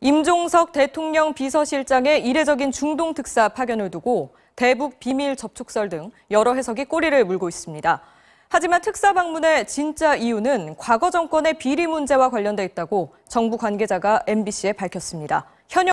임종석 대통령 비서실장의 이례적인 중동 특사 파견을 두고 대북 비밀 접촉설 등 여러 해석이 꼬리를 물고 있습니다. 하지만 특사 방문의 진짜 이유는 과거 정권의 비리 문제와 관련돼 있다고 정부 관계자가 MBC에 밝혔습니다. 현역